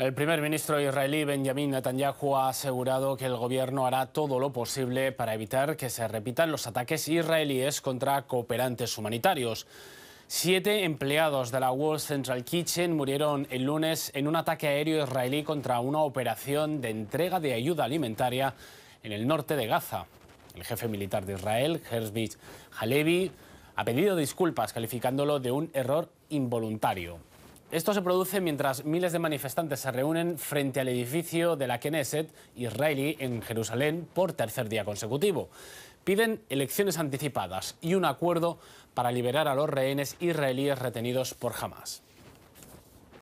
El primer ministro israelí Benjamin Netanyahu ha asegurado que el gobierno hará todo lo posible para evitar que se repitan los ataques israelíes contra cooperantes humanitarios. Siete empleados de la World Central Kitchen murieron el lunes en un ataque aéreo israelí contra una operación de entrega de ayuda alimentaria en el norte de Gaza. El jefe militar de Israel, Herzbich Halevi, ha pedido disculpas calificándolo de un error involuntario. Esto se produce mientras miles de manifestantes se reúnen frente al edificio de la Knesset israelí en Jerusalén por tercer día consecutivo. Piden elecciones anticipadas y un acuerdo para liberar a los rehenes israelíes retenidos por Hamas.